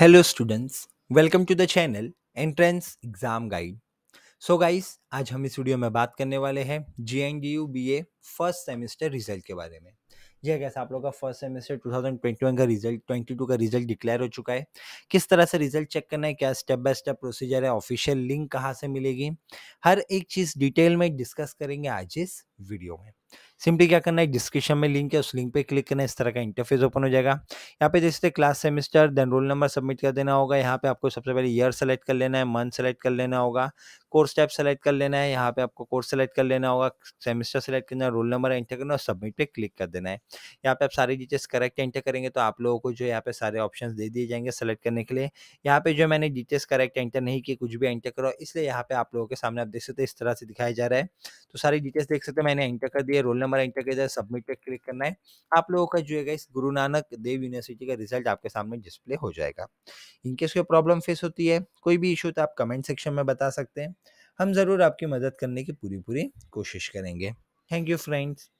hello students welcome to the channel entrance exam guide so guys आज हम इस video में बात करने वाले हैं J BA U B A first semester result के बारे में जी हाँ, कैसे आप लोग का फर्स्ट सेमेस्टर 2021 का रिजल्ट 22 का रिजल्ट डिक्लेयर हो चुका है किस तरह से रिजल्ट चेक करना है क्या स्टेप बाय स्टेप प्रोसीजर है ऑफिशियल लिंक कहाँ से मिलेगी हर एक चीज़ डिटेल में डिस्कस करेंगे आज इस वीडियो में सिंपली क्या करना है डिस्क्रिप्शन में लिंक है उस लिंक पे क्लिक करना है इस तरह का इंटरफेस ओपन हो जाएगा यहाँ पे जैसे class semester then roll number submit कर देना होगा यहाँ पे आपको सबसे पहले ईयर सेलेक्ट कर लेना है मंथ सेलेक्ट कर लेना होगा कोर्स टाइप सेलेक्ट कर लेना है यहाँ पे आपको कोर्स सेलेक्ट कर लेना होगा सेमेस्टर सेलेक्ट करना है रोल नंबर एंटर करना और सबमिट पे क्लिक कर देना है यहाँ पे आप सारी डिटेल्स करेक्ट एंटर करेंगे तो आप लोगों को जो यहाँ पे सारे ऑप्शन दे दिए जाएंगे सेलेक्ट करने के लिए यहाँ पे जो मैंने डिटेल्स करेक्ट एंटर नहीं किए कुछ भी एंटर करो इसलिए यहाँ पे आप लोगों के सामने आप देख सकते इस तरह से दिखाया जा रहा है तो सारी डिटेल्स देख सकते हैं मैंने एंटर कर दिया रोल नंबर एंटर कर दिया सबमिट पे क्लिक करना है आप लोगों का जो है इस गुरु नानक देव यूनिवर्सिटी का रिजल्ट आपके सामने डिस्प्ले हो जाएगा इनकेस कोई प्रॉब्लम फेस होती है कोई भी इशू तो आप कमेंट सेक्शन में बता सकते हैं हम ज़रूर आपकी मदद करने की पूरी पूरी कोशिश करेंगे थैंक यू फ्रेंड्स